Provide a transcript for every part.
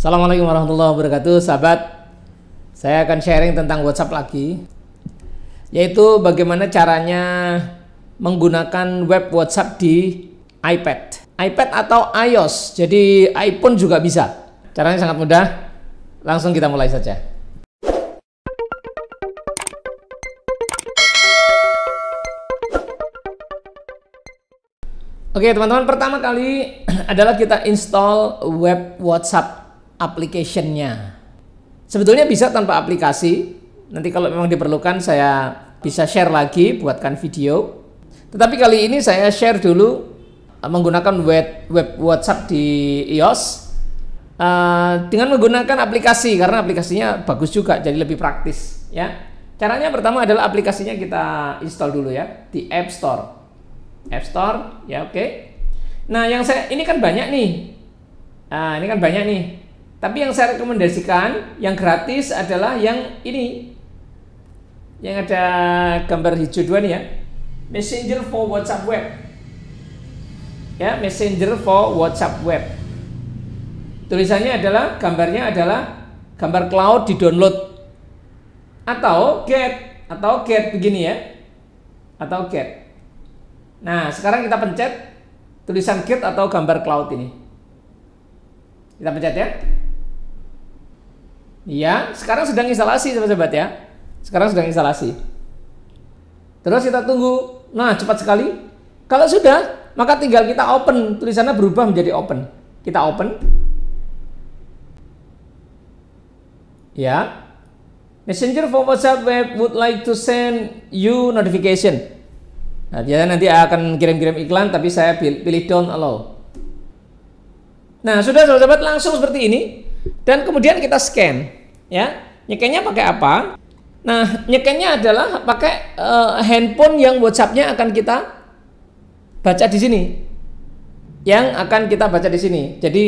Assalamualaikum warahmatullahi wabarakatuh, sahabat. Saya akan sharing tentang WhatsApp lagi, yaitu bagaimana caranya menggunakan web WhatsApp di iPad, iPad atau iOS. Jadi iPhone juga bisa. Caranya sangat mudah. Langsung kita mulai saja. Oke, teman-teman, pertama kali adalah kita install web WhatsApp application-nya. Sebetulnya bisa tanpa aplikasi. Nanti kalau memang diperlukan saya bisa share lagi buatkan video. Tetapi kali ini saya share dulu eh, menggunakan web, web WhatsApp di iOS uh, dengan menggunakan aplikasi karena aplikasinya bagus juga jadi lebih praktis ya. Caranya pertama adalah aplikasinya kita install dulu ya di App Store. App Store ya oke. Okay. Nah, yang saya ini kan banyak nih. Uh, ini kan banyak nih. Tapi yang saya rekomendasikan yang gratis adalah yang ini. Yang ada gambar hijau dua nih ya. Messenger for WhatsApp web. Ya, Messenger for WhatsApp web. Tulisannya adalah gambarnya adalah gambar cloud di-download atau get atau get begini ya. Atau get. Nah, sekarang kita pencet tulisan get atau gambar cloud ini. Kita pencet ya. Ya, sekarang sedang instalasi sahabat-sahabat ya. Sekarang sedang instalasi. Terus kita tunggu. Nah, cepat sekali. Kalau sudah, maka tinggal kita open. Tulisannya berubah menjadi open. Kita open. Ya. Messenger for WhatsApp web would like to send you notification. Nah, dia nanti akan kirim-kirim iklan, tapi saya pilih don't allow. Nah, sudah sahabat-sahabat langsung seperti ini. Dan kemudian kita scan ya nyekennya pakai apa nah nyekennya adalah pakai uh, handphone yang WhatsAppnya akan kita baca di sini yang akan kita baca di sini jadi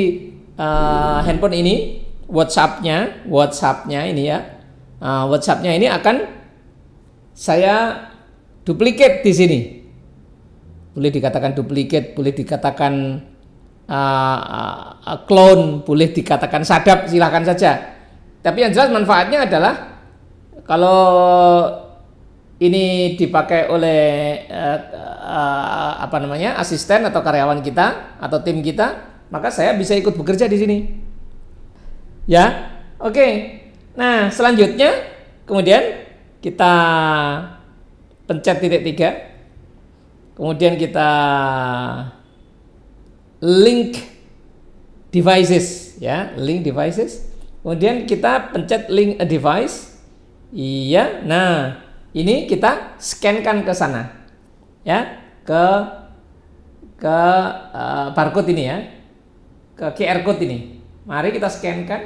uh, handphone ini WhatsAppnya WhatsAppnya ini ya uh, WhatsAppnya ini akan saya duplikat di sini boleh dikatakan duplikat boleh dikatakan uh, uh, clone boleh dikatakan sadap silahkan saja tapi yang jelas manfaatnya adalah kalau ini dipakai oleh uh, uh, apa namanya asisten atau karyawan kita atau tim kita, maka saya bisa ikut bekerja di sini. Ya, oke. Okay. Nah selanjutnya kemudian kita pencet titik tiga, kemudian kita link devices ya, link devices. Kemudian kita pencet link a device. Iya. Nah, ini kita scankan ke sana. Ya, ke ke uh, barcode ini ya. Ke QR code ini. Mari kita scankan.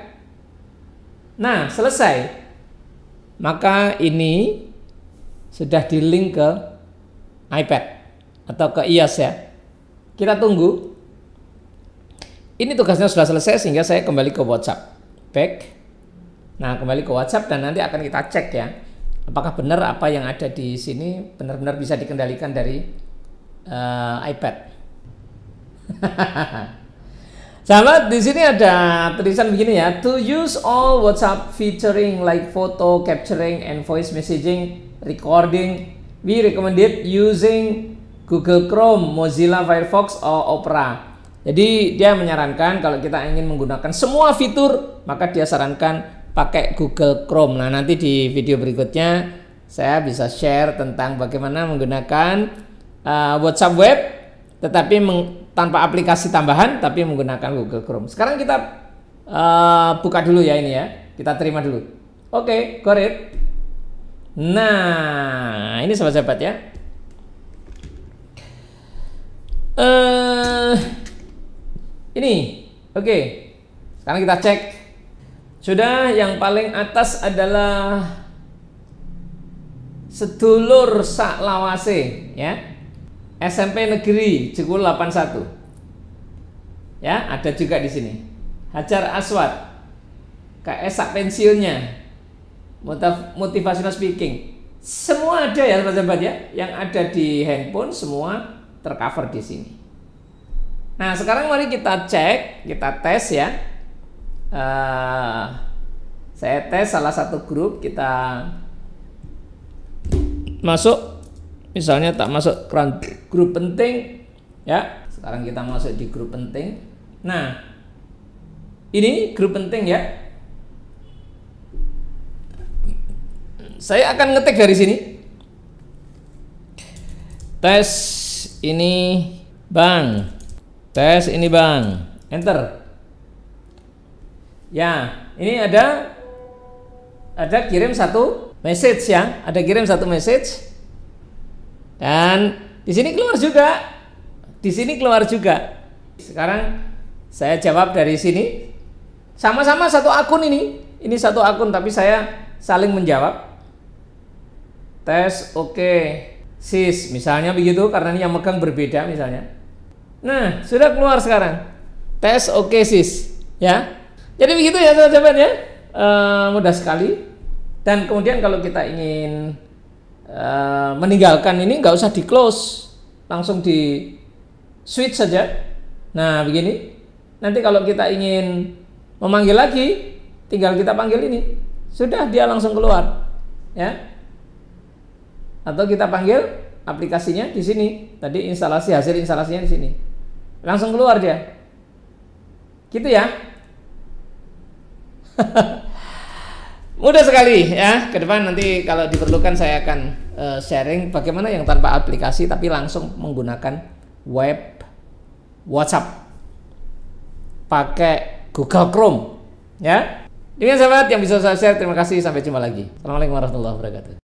Nah, selesai. Maka ini sudah di link ke iPad atau ke iOS ya. Kita tunggu. Ini tugasnya sudah selesai sehingga saya kembali ke WhatsApp back. Nah, kembali ke WhatsApp dan nanti akan kita cek ya. Apakah benar apa yang ada di sini benar-benar bisa dikendalikan dari uh, iPad. Sahabat, di sini ada tulisan begini ya. To use all WhatsApp featuring like photo capturing and voice messaging recording, we recommended using Google Chrome, Mozilla Firefox, or Opera. Jadi dia menyarankan kalau kita ingin menggunakan semua fitur, maka dia sarankan pakai Google Chrome. Nah, nanti di video berikutnya saya bisa share tentang bagaimana menggunakan uh, WhatsApp Web tetapi meng, tanpa aplikasi tambahan tapi menggunakan Google Chrome. Sekarang kita uh, buka dulu ya ini ya. Kita terima dulu. Oke, okay, Nah, ini sahabat-sahabat ya. Eh uh, ini. Oke. Okay. Sekarang kita cek. Sudah yang paling atas adalah sedulur saklawase ya. SMP Negeri Jekul 81. Ya, ada juga di sini. Hajar Aswad. KS pensiunnya. Motivational speaking. Semua ada ya sahabat-sahabat ya, yang ada di handphone semua tercover di sini. Nah sekarang mari kita cek, kita tes ya. Uh, saya tes salah satu grup kita masuk, misalnya tak masuk grup penting, ya. Sekarang kita masuk di grup penting. Nah ini grup penting ya. Saya akan ngetik dari sini. Tes ini bang Tes ini bang. Enter. Ya, ini ada ada kirim satu message ya, ada kirim satu message. Dan di sini keluar juga. Di sini keluar juga. Sekarang saya jawab dari sini. Sama-sama satu akun ini. Ini satu akun tapi saya saling menjawab. Tes oke. Okay. Sis misalnya begitu karena ini yang megang berbeda misalnya. Nah, sudah keluar sekarang. Tes oke sis, ya. Jadi begitu ya teman-teman ya. E, mudah sekali. Dan kemudian kalau kita ingin e, meninggalkan ini nggak usah di close, langsung di switch saja. Nah, begini. Nanti kalau kita ingin memanggil lagi, tinggal kita panggil ini. Sudah dia langsung keluar. Ya. Atau kita panggil aplikasinya di sini. Tadi instalasi hasil instalasinya di sini. Langsung keluar dia. Gitu ya. Mudah sekali ya. Ke depan nanti kalau diperlukan saya akan uh, sharing bagaimana yang tanpa aplikasi tapi langsung menggunakan web WhatsApp. Pakai Google Chrome ya. Dengan sahabat yang bisa saya share, terima kasih. Sampai jumpa lagi. Assalamualaikum warahmatullahi wabarakatuh.